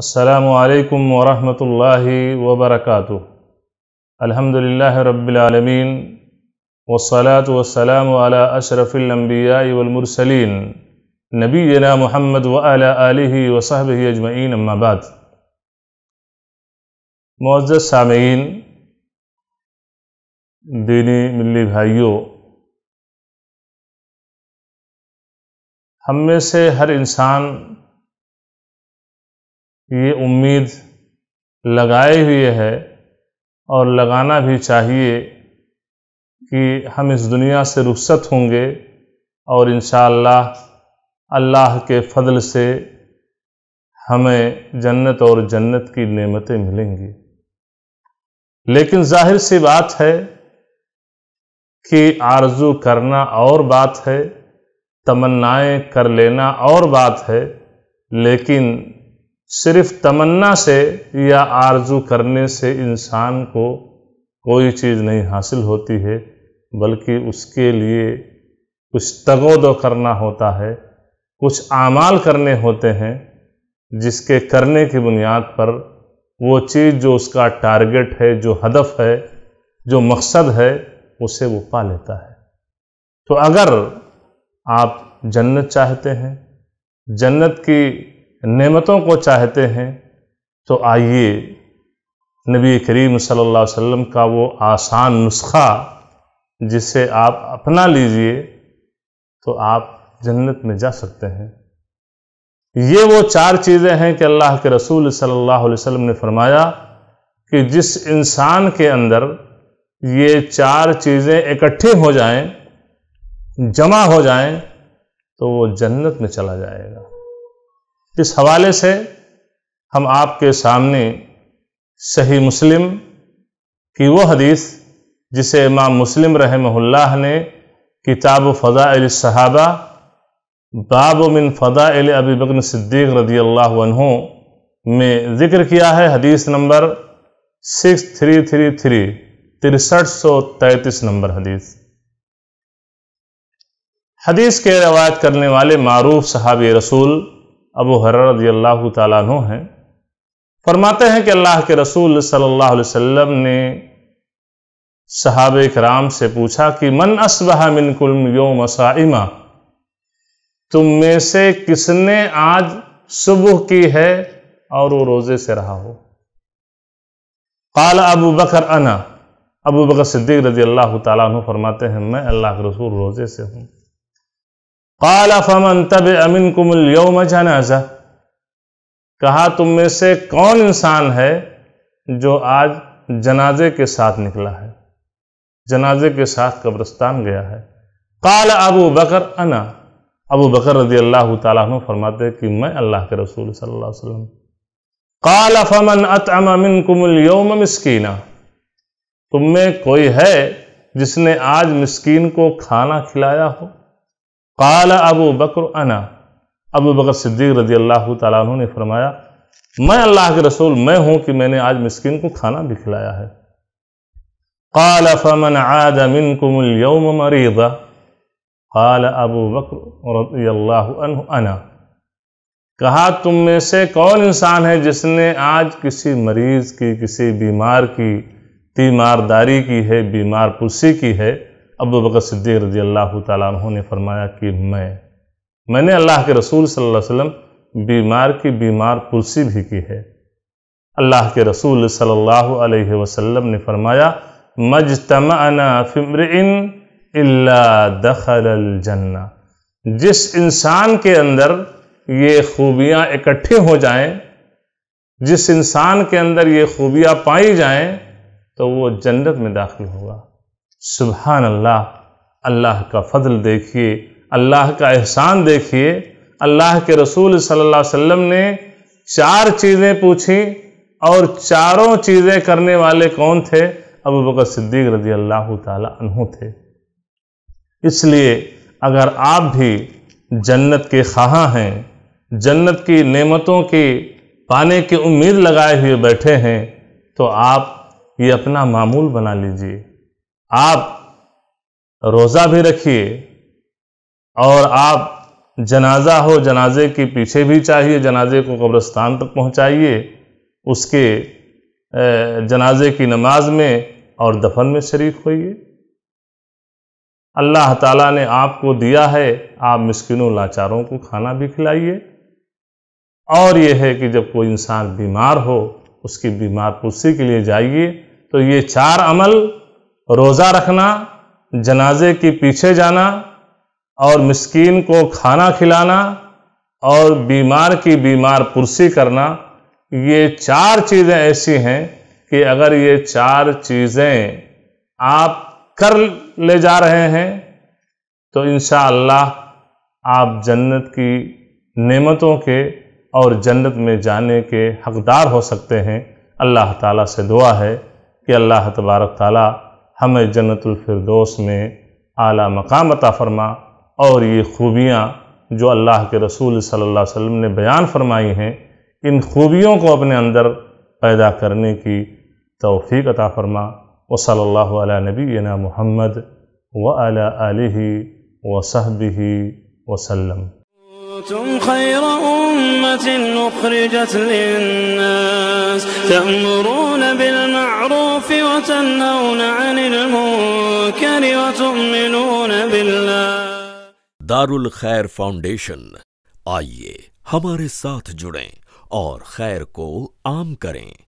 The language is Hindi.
असलकम वरहमल वबरक अल्हम्दुलिल्लाह रब्बिलमीन वसलात वसलाम अशरफ़िलम्बिया वलमरसलिन नबीना मोहम्मद वाल वसहब अजमैन अम्माबाद मोज़ सामीन दीनी मिली भाइयों हम में से हर इंसान ये उम्मीद लगाए हुए है और लगाना भी चाहिए कि हम इस दुनिया से रुखसत होंगे और इन अल्लाह के फضल से हमें जन्नत और जन्नत की नेमतें मिलेंगी लेकिन जाहिर सी बात है कि आरजू करना और बात है तमन्नाएं कर लेना और बात है लेकिन सिर्फ तमन्ना से या आरजू करने से इंसान को कोई चीज़ नहीं हासिल होती है बल्कि उसके लिए कुछ तगोदो करना होता है कुछ आमाल करने होते हैं जिसके करने की बुनियाद पर वो चीज़ जो उसका टारगेट है जो हदफ है जो मकसद है उसे वो पा लेता है तो अगर आप जन्नत चाहते हैं जन्नत की नेमतों को चाहते हैं तो आइए नबी करीम सल्लल्लाहु अलैहि वसल्लम का वो आसान नुस्खा जिसे आप अपना लीजिए तो आप जन्नत में जा सकते हैं ये वो चार चीज़ें हैं कि अल्लाह के रसूल सल्लल्लाहु अलैहि वसल्लम ने फरमाया कि जिस इंसान के अंदर ये चार चीज़ें इकट्ठी हो जाएं जमा हो जाएं तो वो जन्नत में चला जाएगा इस हवाले से हम आपके सामने सही मुस्लिम की वो हदीस जिसे इमाम मुस्लिम रहमल्ला ने किताब फ़ज़ाइल सहाबा बाब मिन फ़ज़ाइल अबी बकन सिद्दीक रदी अल्लाह में ज़िक्र किया है हदीस number six three three three तिरसठ सौ तैतीस नंबर हदीस हदीस के रवायत करने वाले मरूफ सहाबी रसूल अबू हर रजी अल्लाह तु हैं फरमाते हैं कि अल्लाह के रसूल सल्लल्लाहु अलैहि वसल्लम ने सहाब कराम से पूछा कि मन असबह मिन यो योम तुम में से किसने आज सुबह की है और वो रोज़े से रहा हो काला अबू बकर अना अबू बकर सिद्दीक रजी अल्लाह तु फरमाते हैं मैं अल्लाह के रसूल रोज़े से हूँ काला फमन तब अमिन اليوم جنازه कहा तुम में से कौन इंसान है जो आज जनाजे के साथ निकला है जनाजे के साथ कब्रस्तान गया है انا अबू बकर अना अबू बकर रजी अल्लाह तु फरमाते कि मैं अल्लाह के रसूल सल्लल्लाहु अलैहि वसल्लम काल फमन अतमिन कुमल योम मिसकीना तुम में कोई है जिसने आज मिसकीन को खाना खिलाया हो काला अबू बकर अना अबू बकर सिद्दीक रजी अल्लाह तु ने फरमाया मैं अल्लाह के रसूल मैं हूं कि मैंने आज मिसकिन को खाना भी खिलाया है काल फमन आद मिन कुमयम मरीदा काल अबू बकर रजी अल्लाह अना कहा तुम में से कौन इंसान है जिसने आज किसी मरीज की किसी बीमार की तीमारदारी की है बीमार पुरसी की है अबू बकर सिद्दीक रजी अल्लाह तु ने फरमाया कि मैं मैंने अल्लाह के रसूल सल्लल्लाहु अलैहि वसल्लम बीमार की बीमार पुरसी भी की है अल्लाह के रसूल सल्लल्लाहु अलैहि वसल्लम ने फरमाया मजतमना दखल जन्ना जिस इंसान के अंदर ये खूबियाँ इकट्ठे हो जाएं जिस इंसान के अंदर ये खूबियाँ पाई जाएं तो वो जन्नत में दाखिल होगा सुबहान अल्लाह अल्लाह का फजल देखिए अल्लाह का एहसान देखिए अल्लाह के रसूल सल्लल्लाहु अलैहि वसल्लम ने चार चीज़ें पूछी और चारों चीज़ें करने वाले कौन थे अबू बकर सिद्दीक रजी अल्लाह तु थे इसलिए अगर आप भी जन्नत के ख्वाह हैं जन्नत की नेमतों की पाने की उम्मीद लगाए हुए बैठे हैं तो आप ये अपना मामूल बना लीजिए आप रोज़ा भी रखिए और आप जनाजा हो जनाजे के पीछे भी चाहिए जनाजे को कब्रस्तान तक पहुंचाइए उसके जनाजे की नमाज में और दफन में शरीक होइए अल्लाह ताला ने आपको दिया है आप मिस्किनों लाचारों को खाना भी खिलाइए और यह है कि जब कोई इंसान बीमार हो उसकी बीमार पुष्टि के लिए जाइए तो ये चार अमल रोज़ा रखना जनाजे के पीछे जाना और मस्किन को खाना खिलाना और बीमार की बीमार पुरसी करना ये चार चीज़ें ऐसी हैं कि अगर ये चार चीज़ें आप कर ले जा रहे हैं तो इन आप जन्नत की नेमतों के और जन्नत में जाने के हकदार हो सकते हैं अल्लाह ताला से दुआ है कि अल्लाह तबारक ताला हमें जन्नतफरदोस में आला मकाम अता फ़रमा और ये खूबियाँ जो अल्लाह के रसूल सल्ला अलैहि ने बयान फरमाई हैं इन खूबियों को अपने अंदर पैदा करने की तोफ़ी अता फ़रमा व सल्ला ना महमद व अला वसहबी वसलम مرقة أخرجت للناس تأمرون بالمعروف وتنهون عن المنكر وتؤمنون بالله دار الخير फाउंडेशन آئیے ہمارے ساتھ جڑیں اور خیر کو عام کریں